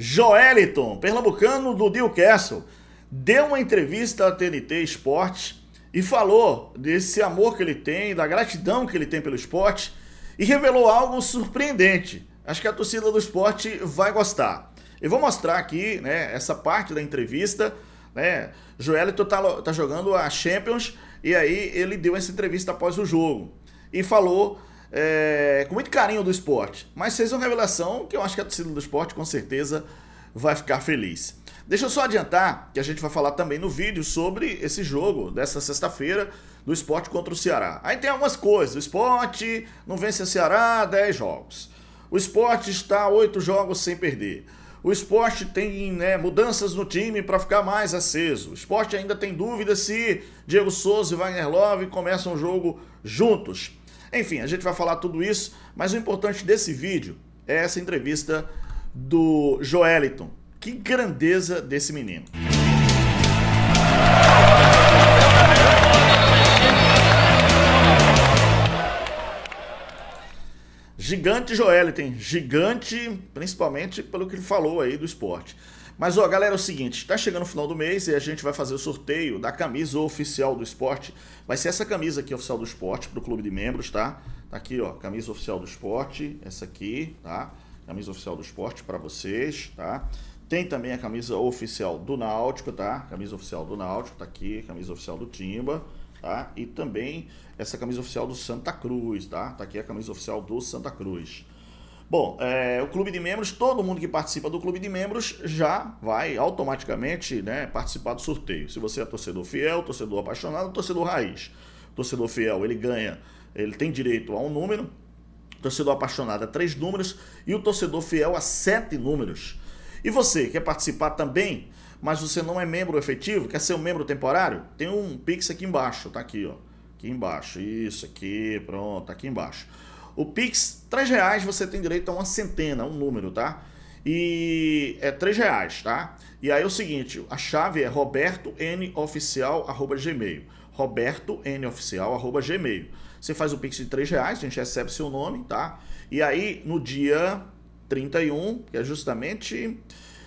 Joeliton, pernambucano do Newcastle, deu uma entrevista à TNT Esporte e falou desse amor que ele tem, da gratidão que ele tem pelo esporte e revelou algo surpreendente. Acho que a torcida do esporte vai gostar. Eu vou mostrar aqui né, essa parte da entrevista. Né? está tá jogando a Champions e aí ele deu essa entrevista após o jogo e falou é, com muito carinho do esporte. Mas fez uma revelação que eu acho que a torcida do esporte com certeza vai ficar feliz. Deixa eu só adiantar que a gente vai falar também no vídeo sobre esse jogo dessa sexta-feira do esporte contra o Ceará. Aí tem algumas coisas: o esporte não vence o Ceará 10 jogos. O esporte está 8 jogos sem perder. O esporte tem né, mudanças no time para ficar mais aceso. O esporte ainda tem dúvida se Diego Souza e Wagner Love começam o jogo juntos. Enfim, a gente vai falar tudo isso, mas o importante desse vídeo é essa entrevista do Joeliton. Que grandeza desse menino. Gigante Joeliton, gigante principalmente pelo que ele falou aí do esporte. Mas, ó, galera, é o seguinte, tá chegando o final do mês e a gente vai fazer o sorteio da camisa oficial do esporte. Vai ser essa camisa aqui, oficial do esporte, pro clube de membros, tá? Tá aqui, ó, camisa oficial do esporte, essa aqui, tá? Camisa oficial do esporte para vocês, tá? Tem também a camisa oficial do Náutico, tá? Camisa oficial do Náutico, tá aqui, camisa oficial do Timba, tá? E também essa camisa oficial do Santa Cruz, tá? Tá aqui a camisa oficial do Santa Cruz. Bom, é, o clube de membros, todo mundo que participa do clube de membros já vai automaticamente né, participar do sorteio. Se você é torcedor fiel, torcedor apaixonado, torcedor raiz. Torcedor fiel, ele ganha, ele tem direito a um número, torcedor apaixonado a três números e o torcedor fiel a sete números. E você quer participar também, mas você não é membro efetivo, quer ser um membro temporário? Tem um pix aqui embaixo, tá aqui, ó. Aqui embaixo, isso aqui, pronto, tá aqui embaixo. O Pix, três reais você tem direito a uma centena, um número, tá? E é três reais, tá? E aí é o seguinte, a chave é robertonoficial.gmail robertonoficial.gmail Você faz o Pix de três reais, a gente recebe seu nome, tá? E aí, no dia 31, que é justamente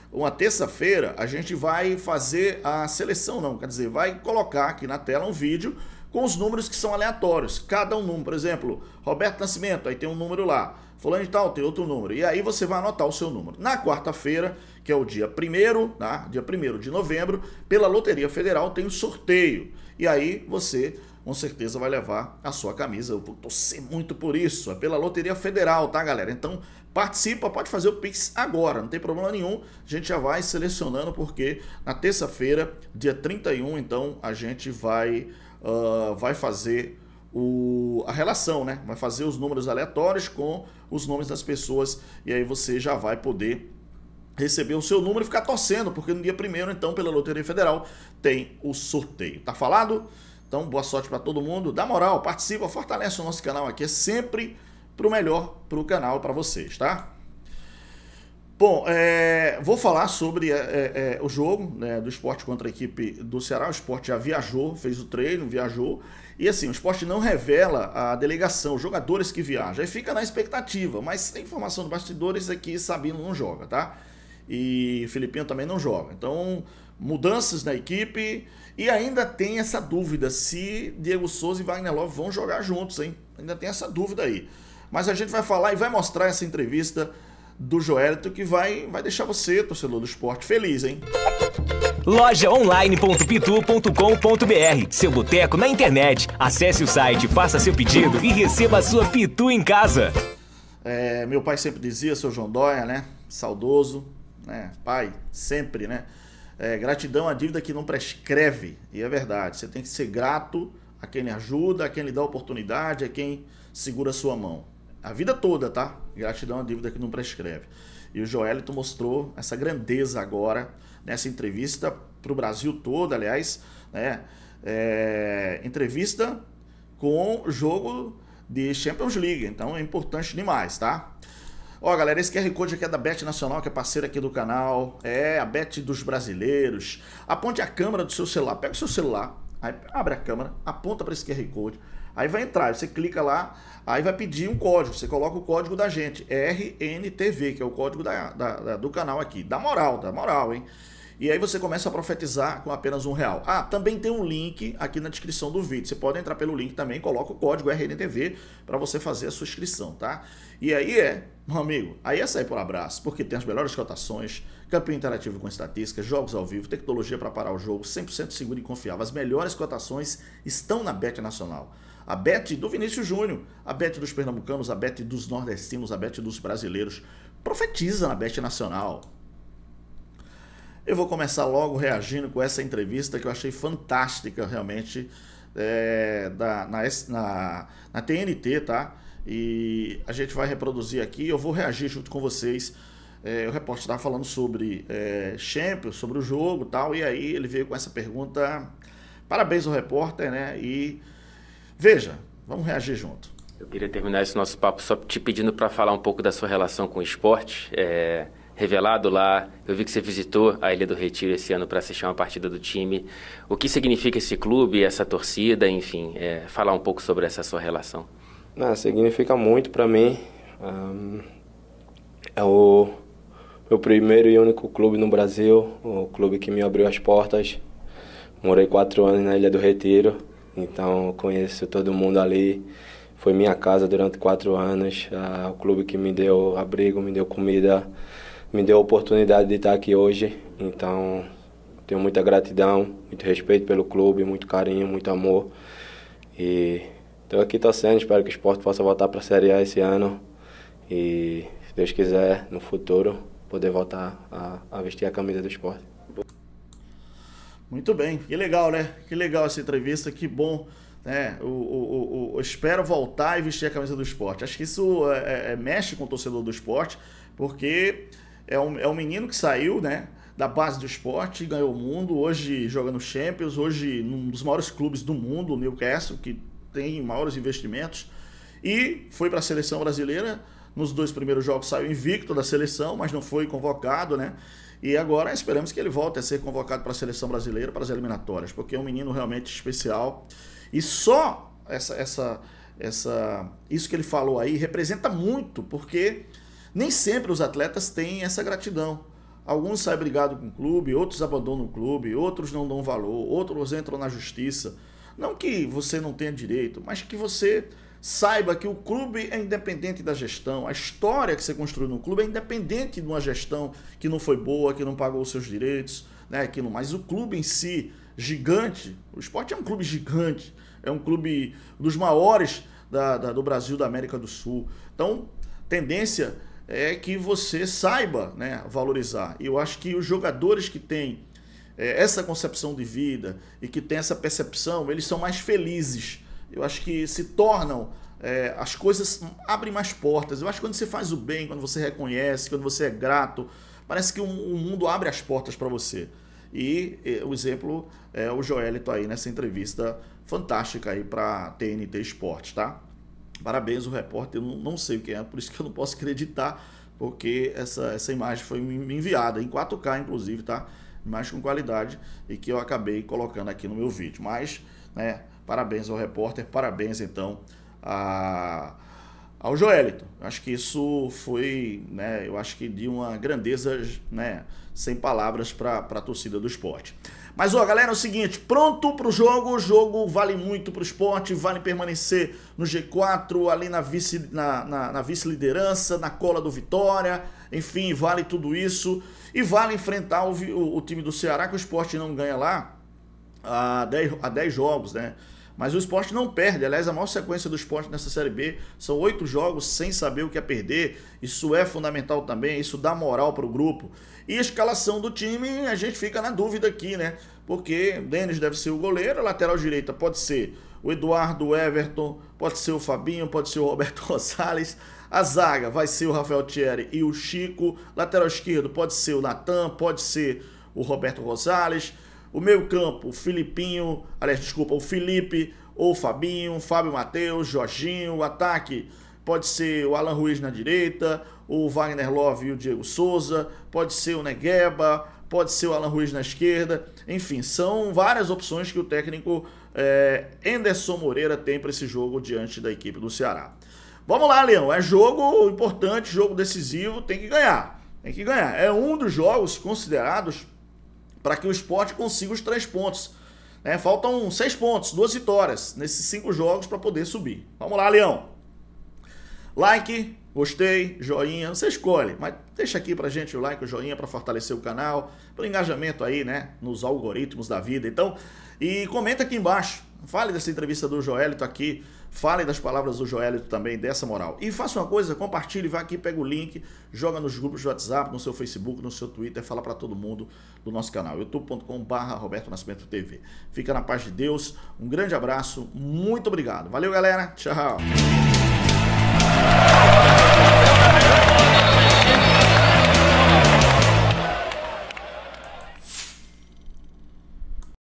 uma terça-feira, a gente vai fazer a seleção, não, quer dizer, vai colocar aqui na tela um vídeo com os números que são aleatórios. Cada um número, por exemplo, Roberto Nascimento, aí tem um número lá. Fulano de tal tem outro número. E aí você vai anotar o seu número. Na quarta-feira, que é o dia 1 tá? dia 1 de novembro, pela Loteria Federal tem o um sorteio. E aí você com certeza vai levar a sua camisa. Eu vou torcer muito por isso. É pela Loteria Federal, tá, galera? Então participa, pode fazer o Pix agora, não tem problema nenhum. A gente já vai selecionando, porque na terça-feira, dia 31, então, a gente vai uh, vai fazer o, a relação, né? Vai fazer os números aleatórios com os nomes das pessoas e aí você já vai poder receber o seu número e ficar torcendo, porque no dia primeiro, então, pela Loteria Federal, tem o sorteio. Tá falado? Então, boa sorte para todo mundo. Dá moral, participa, fortalece o nosso canal aqui. É sempre pro melhor pro canal para vocês, tá? Bom, é, vou falar sobre é, é, é, o jogo né, do esporte contra a equipe do Ceará. O esporte já viajou, fez o treino, viajou. E assim, o esporte não revela a delegação, os jogadores que viajam. Aí fica na expectativa, mas a informação do bastidores é que Sabino não joga, tá? E Filipinho também não joga. Então, mudanças na equipe. E ainda tem essa dúvida se Diego Souza e Wagner Love vão jogar juntos, hein? Ainda tem essa dúvida aí. Mas a gente vai falar e vai mostrar essa entrevista do Joelito que vai, vai deixar você, torcedor do esporte, feliz, hein? lojaonline.pitu.com.br Seu boteco na internet. Acesse o site, faça seu pedido e receba a sua Pitu em casa. É, meu pai sempre dizia, seu João Dória, né? Saudoso, né? Pai, sempre, né? É, gratidão à dívida que não prescreve. E é verdade, você tem que ser grato a quem lhe ajuda, a quem lhe dá oportunidade, a quem segura a sua mão. A vida toda, tá? Gratidão é uma dívida que não prescreve. E o Joelito mostrou essa grandeza agora nessa entrevista para o Brasil todo, aliás, né? É, entrevista com jogo de Champions League. Então é importante demais, tá? Ó, galera, esse QR Code aqui é da Bet Nacional, que é parceira aqui do canal. É a Bet dos brasileiros. Aponte a câmera do seu celular. Pega o seu celular, abre a câmera, aponta para esse QR Code Aí vai entrar, você clica lá, aí vai pedir um código, você coloca o código da gente, RNTV, que é o código da, da, da, do canal aqui. Da moral, da moral, hein? E aí você começa a profetizar com apenas um real. Ah, também tem um link aqui na descrição do vídeo. Você pode entrar pelo link também, coloca o código RNTV para você fazer a sua inscrição, tá? E aí é, meu amigo, aí é sair por abraço, porque tem as melhores cotações, campeão interativo com estatísticas, jogos ao vivo, tecnologia para parar o jogo, 100% seguro e confiável. As melhores cotações estão na Bet Nacional a bet do Vinícius Júnior, a bet dos pernambucanos, a bet dos nordestinos, a bet dos brasileiros. Profetiza na bet nacional. Eu vou começar logo reagindo com essa entrevista que eu achei fantástica, realmente, é, da, na, na, na TNT, tá? E a gente vai reproduzir aqui, eu vou reagir junto com vocês. É, o repórter estava falando sobre é, Champions, sobre o jogo tal, e aí ele veio com essa pergunta. Parabéns ao repórter, né? E Veja, vamos reagir junto. Eu queria terminar esse nosso papo só te pedindo para falar um pouco da sua relação com o esporte. É, revelado lá, eu vi que você visitou a Ilha do Retiro esse ano para assistir uma partida do time. O que significa esse clube, essa torcida, enfim, é, falar um pouco sobre essa sua relação. Não, ah, significa muito para mim. Um, ah, é o meu primeiro e único clube no Brasil, o clube que me abriu as portas. Morei quatro anos na Ilha do Retiro então conheço todo mundo ali. Foi minha casa durante quatro anos, ah, o clube que me deu abrigo, me deu comida, me deu a oportunidade de estar aqui hoje. Então tenho muita gratidão, muito respeito pelo clube, muito carinho, muito amor. E estou aqui torcendo, espero que o esporte possa voltar para a Série A esse ano. E se Deus quiser, no futuro, poder voltar a, a vestir a camisa do esporte. Muito bem, que legal, né? Que legal essa entrevista, que bom. Né? O, o, o, o espero voltar e vestir a camisa do esporte. Acho que isso é, é, é, mexe com o torcedor do esporte, porque é um, é um menino que saiu, né? da base do esporte, ganhou o mundo, hoje joga no Champions, hoje num dos maiores clubes do mundo, o Newcastle, que tem maiores investimentos, e foi para a seleção brasileira. Nos dois primeiros jogos saiu invicto da seleção, mas não foi convocado, né? E agora esperamos que ele volte a ser convocado para a seleção brasileira, para as eliminatórias, porque é um menino realmente especial. E só essa, essa, essa, isso que ele falou aí representa muito, porque nem sempre os atletas têm essa gratidão. Alguns saem brigados com o clube, outros abandonam o clube, outros não dão valor, outros entram na justiça. Não que você não tenha direito, mas que você Saiba que o clube é independente da gestão, a história que você construiu no clube é independente de uma gestão que não foi boa, que não pagou os seus direitos, né, aquilo, mas o clube em si, gigante, o esporte é um clube gigante, é um clube dos maiores da, da, do Brasil, da América do Sul. Então, tendência é que você saiba né, valorizar. E eu acho que os jogadores que têm é, essa concepção de vida e que têm essa percepção, eles são mais felizes eu acho que se tornam é, as coisas abrem mais portas. Eu acho que quando você faz o bem, quando você reconhece, quando você é grato, parece que o, mundo abre as portas para você. E, o exemplo é o Joelito aí nessa entrevista fantástica aí para TNT Esportes, tá? Parabéns, o repórter, eu não, não sei o que é, por isso que eu não posso acreditar, porque essa, essa imagem foi me enviada em 4K, inclusive, tá? Imagem com qualidade e que eu acabei colocando aqui no meu vídeo. Mas, né, Parabéns ao repórter, parabéns então a, ao Joelito. Acho que isso foi, né, eu acho que de uma grandeza, né, sem palavras para a torcida do esporte. Mas, ó, galera, é o seguinte, pronto para o jogo, o jogo vale muito para o esporte, vale permanecer no G4, ali na vice-liderança, na, na, na, vice na cola do Vitória, enfim, vale tudo isso. E vale enfrentar o, o, o time do Ceará, que o esporte não ganha lá há há 10 jogos, né? Mas o esporte não perde. Aliás, a maior sequência do esporte nessa Série B são oito jogos sem saber o que é perder. Isso é fundamental também, isso dá moral para o grupo. E a escalação do time, a gente fica na dúvida aqui, né? Porque Denis deve ser o goleiro, a lateral direita pode ser o Eduardo Everton, pode ser o Fabinho, pode ser o Roberto Rosales, A zaga vai ser o Rafael Thierry e o Chico. Lateral esquerdo pode ser o Natan, pode ser o Roberto Rosales. O meio campo, o Filipinho, aliás, desculpa, o Felipe, ou o Fabinho, Fábio Matheus, Jorginho. O ataque pode ser o Alan Ruiz na direita, o Wagner Love e o Diego Souza, pode ser o Negueba, pode ser o Alan Ruiz na esquerda. Enfim, são várias opções que o técnico é, Moreira tem para esse jogo diante da equipe do Ceará. Vamos lá, Leão. É jogo importante, jogo decisivo, tem que ganhar. Tem que ganhar. É um dos jogos considerados para que o esporte consiga os três pontos. Né? Faltam seis pontos, duas vitórias nesses cinco jogos para poder subir. Vamos lá, Leão. Like, gostei, joinha, você escolhe, mas deixa aqui para gente o like, o joinha para fortalecer o canal, o engajamento aí, né, nos algoritmos da vida. Então, e comenta aqui embaixo, fale dessa entrevista do Joelito aqui Falem das palavras do Joelito também, dessa moral. E faça uma coisa, compartilhe, vai aqui, pega o link, joga nos grupos de WhatsApp, no seu Facebook, no seu Twitter, fala para todo mundo do nosso canal, youtube.com.br Roberto Nascimento TV. Fica na paz de Deus, um grande abraço, muito obrigado. Valeu, galera, tchau.